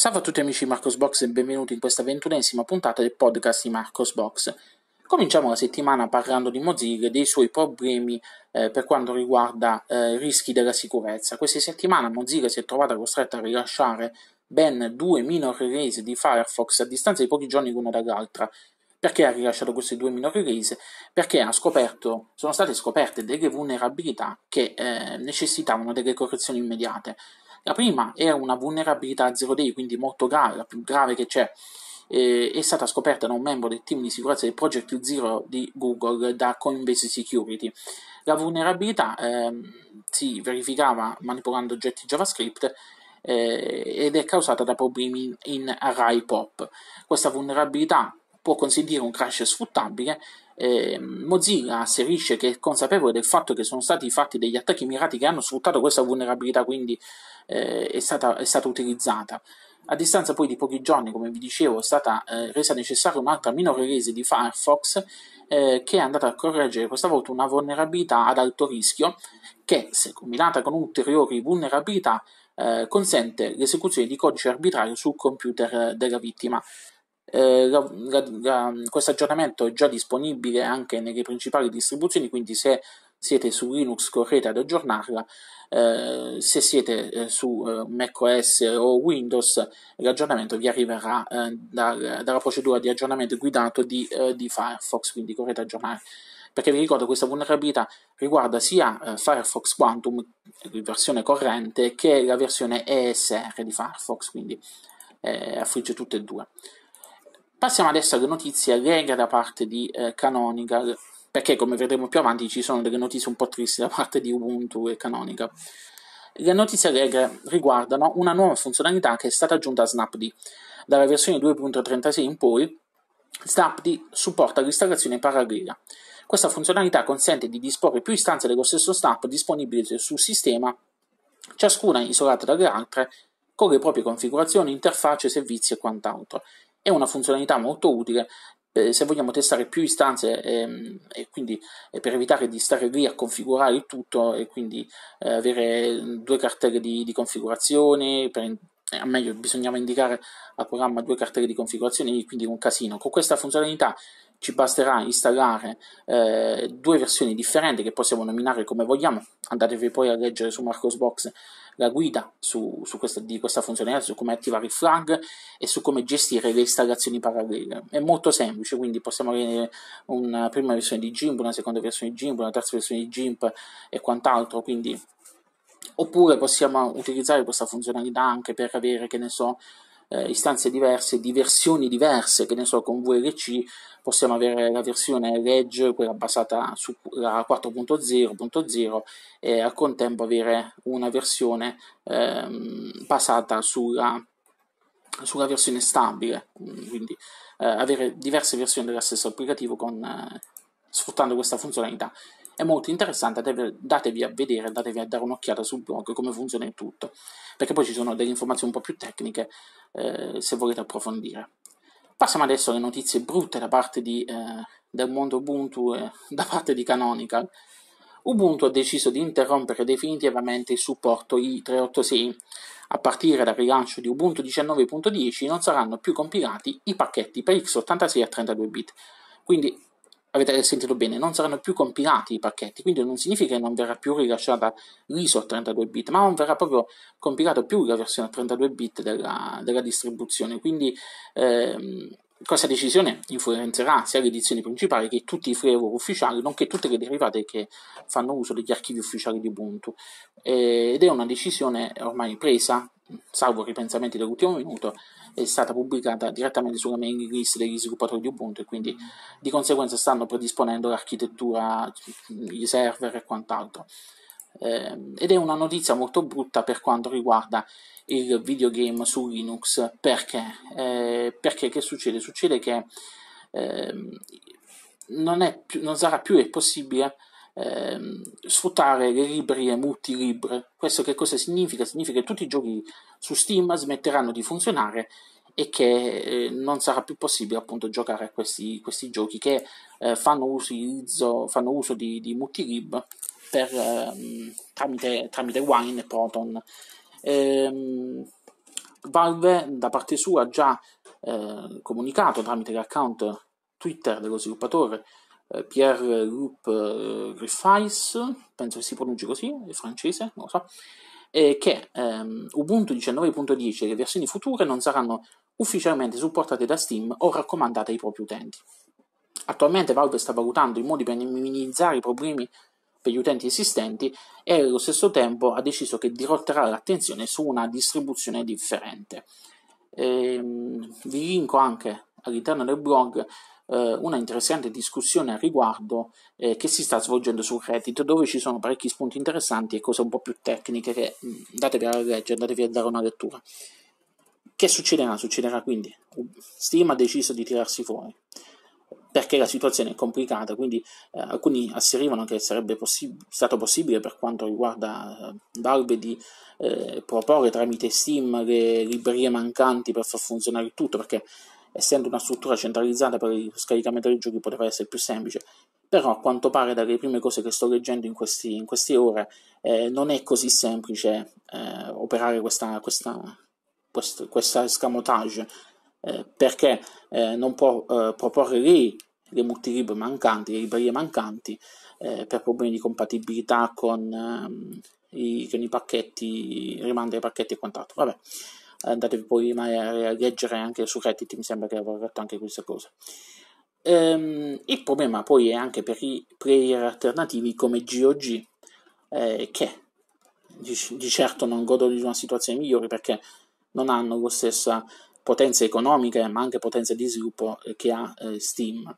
Salve a tutti amici di Marcosbox e benvenuti in questa ventunesima puntata del podcast di Marcosbox. Cominciamo la settimana parlando di Mozilla e dei suoi problemi eh, per quanto riguarda eh, i eh, rischi della sicurezza. Questa settimana Mozilla si è trovata costretta a rilasciare ben due minor release di Firefox a distanza di pochi giorni l'una dall'altra. Perché ha rilasciato queste due minor release? Perché scoperto, sono state scoperte delle vulnerabilità che eh, necessitavano delle correzioni immediate. La prima è una vulnerabilità a 0 day, quindi molto grave, la più grave che c'è, eh, è stata scoperta da un membro del team di sicurezza del Project Zero di Google da Coinbase Security. La vulnerabilità eh, si verificava manipolando oggetti JavaScript eh, ed è causata da problemi in, in array pop. Questa vulnerabilità può consentire un crash sfruttabile eh, Mozilla asserisce che è consapevole del fatto che sono stati fatti degli attacchi mirati che hanno sfruttato questa vulnerabilità, quindi eh, è, stata, è, stata, utilizzata. A distanza poi di pochi giorni, come vi dicevo, è stata eh, resa necessaria un'altra minore release di Firefox eh, che è andata a correggere questa volta una vulnerabilità ad alto rischio che, se combinata con ulteriori vulnerabilità, eh, consente l'esecuzione di codice arbitrario sul computer eh, della vittima. Eh, la, la, questo aggiornamento è già disponibile anche nelle principali distribuzioni, quindi se siete su Linux correte ad aggiornarla, eh, se siete eh, su eh, macOS o Windows l'aggiornamento vi arriverà eh, dal, dalla procedura di aggiornamento guidato di, eh, di Firefox, quindi correte ad aggiornare. Perché vi ricordo questa vulnerabilità riguarda sia eh, Firefox Quantum, la versione corrente, che la versione ESR di Firefox, quindi affligge tutte e due. Passiamo adesso alle notizie allegre da parte di eh, Canonical, perché come vedremo più avanti ci sono delle notizie un po' tristi da parte di Ubuntu e Canonical. Le notizie allegre riguardano una nuova funzionalità che è stata aggiunta a Snapd. Dalla versione 2.36 in poi, Snapd supporta l'installazione parallela. Questa funzionalità consente di disporre più istanze dello stesso Snap disponibili sul sistema, ciascuna isolata dalle altre, con le proprie configurazioni, interfacce, servizi e quant'altro è una funzionalità molto utile eh, se vogliamo testare più istanze ehm, e quindi eh, per evitare di stare lì a configurare il tutto e quindi eh, avere due cartelle di, di configurazione, per, eh, meglio bisognava indicare al programma due cartelle di configurazione, quindi un casino. Con questa funzionalità ci basterà installare eh, due versioni differenti che possiamo nominare come vogliamo. Andatevi poi a leggere su Marcosbox la guida su, su questa, di questa funzionalità, su come attivare il flag e su come gestire le installazioni parallele. È molto semplice, quindi possiamo avere una prima versione di GIMP, una seconda versione di GIMP, una terza versione di GIMP e quant'altro, quindi oppure possiamo utilizzare questa funzionalità anche per avere, che ne so, eh, istanze diverse, di versioni diverse, che ne so, con VLC possiamo avere la versione Reg, quella basata sulla 4.0.0 e al contempo avere una versione ehm, basata sulla, sulla, versione stabile, quindi eh, avere diverse versioni dello stesso applicativo con, eh, sfruttando questa funzionalità è molto interessante, datevi a vedere, datevi a dare un'occhiata sul blog come funziona il tutto, perché poi ci sono delle informazioni un po' più tecniche eh, se volete approfondire. Passiamo adesso alle notizie brutte da parte di, eh, del mondo Ubuntu e eh, da parte di Canonical. Ubuntu ha deciso di interrompere definitivamente il supporto i386. A partire dal rilancio di Ubuntu 19.10 non saranno più compilati i pacchetti per x86 a 32 bit. Quindi avete sentito bene, non saranno più compilati i pacchetti, quindi non significa che non verrà più rilasciata l'ISO 32 bit, ma non verrà proprio compilato più la versione 32 bit della, della distribuzione, quindi ehm, questa decisione influenzerà sia le edizioni principali che tutti i flavor ufficiali, nonché tutte le derivate che fanno uso degli archivi ufficiali di Ubuntu. Eh, ed è una decisione ormai presa, salvo ripensamenti dell'ultimo minuto, è stata pubblicata direttamente sulla mailing list degli sviluppatori di Ubuntu e quindi di conseguenza stanno predisponendo l'architettura, i server e quant'altro eh, ed è una notizia molto brutta per quanto riguarda il videogame su Linux perché, eh, perché che succede? Succede che ehm, non, più, non, sarà più possibile ehm, sfruttare le librerie multilibre. Questo che cosa significa? Significa che tutti i giochi su Steam smetteranno di funzionare e che eh, non sarà più possibile appunto giocare a questi, questi giochi che eh, fanno, uso, fanno uso di, di multilib per, um, tramite, tramite Wine e Proton. Ehm, Valve da parte sua ha già eh, comunicato tramite l'account Twitter dello sviluppatore eh, Pierre-Luc eh, Griffiths, penso che si pronunci così, è francese, non lo so, eh, che ehm, Ubuntu 19.10 e le versioni future non saranno ufficialmente supportate da Steam o raccomandate ai propri utenti. Attualmente Valve sta valutando i modi per minimizzare i problemi per gli utenti esistenti e allo stesso tempo ha deciso che dirotterà l'attenzione su una distribuzione differente. Ehm, vi linko anche all'interno del blog eh, una interessante discussione al riguardo eh, che si sta svolgendo su Reddit dove ci sono parecchi spunti interessanti e cose un po' più tecniche che mm, datevi a leggere, datevi a dare una lettura. Che succederà? Succederà quindi, Steam ha deciso di tirarsi fuori, perché la situazione è complicata, quindi eh, alcuni asserivano che sarebbe possib- stato possibile per quanto riguarda eh, Valve di eh, proporre tramite Steam le librerie mancanti per far funzionare il tutto, perché essendo una struttura centralizzata per il scaricamento dei giochi poteva essere più semplice, però a quanto pare dalle prime cose che sto leggendo in, questi, in queste ore eh, non è così semplice eh, operare questa, questa, quest- questa escamotage eh, perché eh, non può eh, proporre lì le multilibre mancanti, le librerie mancanti eh, per problemi di compatibilità con, ehm, i, con i pacchetti, rimandi i pacchetti e quant'altro. Vabbè, andatevi poi eh, a leggere anche su Reddit, mi sembra che avrò detto anche queste cose. Ehm, il problema poi è anche per i player alternativi come GOG, che di, di certo non godono di una situazione migliore perché non hanno lo stesso potenze economiche ma anche potenze di sviluppo eh, che ha eh, Steam.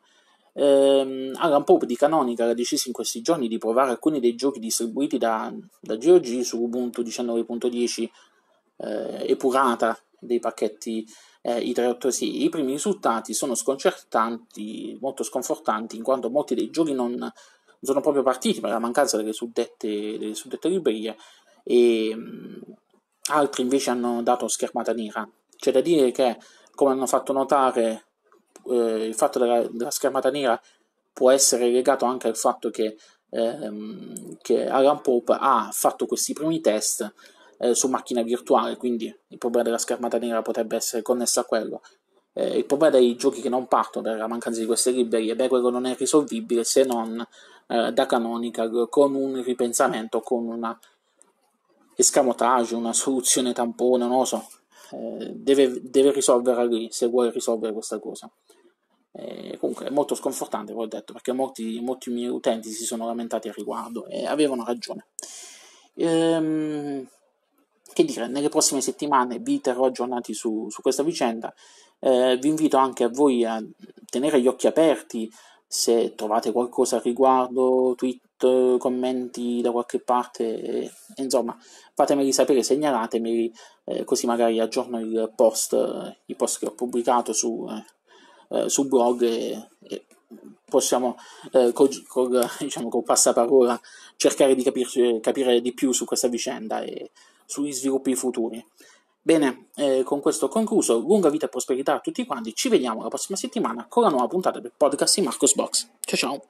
Ehm, Alan Pope di Canonical ha deciso in questi giorni di provare alcuni dei giochi distribuiti da, da GOG su Ubuntu 19.10 eh, epurata dei pacchetti eh, i386. I primi risultati sono sconcertanti, molto sconfortanti, in quanto molti dei giochi non sono proprio partiti per la mancanza delle suddette, delle suddette librerie e ehm, mh, altri invece hanno dato schermata nera c'è da dire che, come hanno fatto notare, eh, il fatto della, della, schermata nera può essere legato anche al fatto che, ehm, che Alan Pope ha fatto questi primi test eh, su macchina virtuale, quindi il problema della schermata nera potrebbe essere connesso a quello. Eh, il problema dei giochi che non partono per la mancanza di queste librerie, beh, quello non è risolvibile se non eh, da Canonical con un ripensamento, con una escamotage, una soluzione tampone, non lo so eh, deve, deve risolverla lì se vuole risolvere questa cosa. Eh, comunque è molto sconfortante, poi ho detto, perché molti, molti, miei utenti si sono lamentati al riguardo e avevano ragione. Ehm, che dire, nelle prossime settimane vi terrò aggiornati su, su questa vicenda. Eh, vi invito anche a voi a tenere gli occhi aperti se trovate qualcosa al riguardo, tweet, commenti da qualche parte, e, insomma fatemeli sapere, segnalatemeli, eh, così magari aggiorno il post, eh, i post che ho pubblicato su, eh, eh su blog e, e possiamo col, eh, col, diciamo, col passaparola cercare di capirci, capire di più su questa vicenda e sugli sviluppi futuri. Bene, eh, con questo ho concluso. Lunga vita e prosperità a tutti quanti. Ci vediamo la prossima settimana con la nuova puntata del podcast di Marcos Box. Ciao ciao!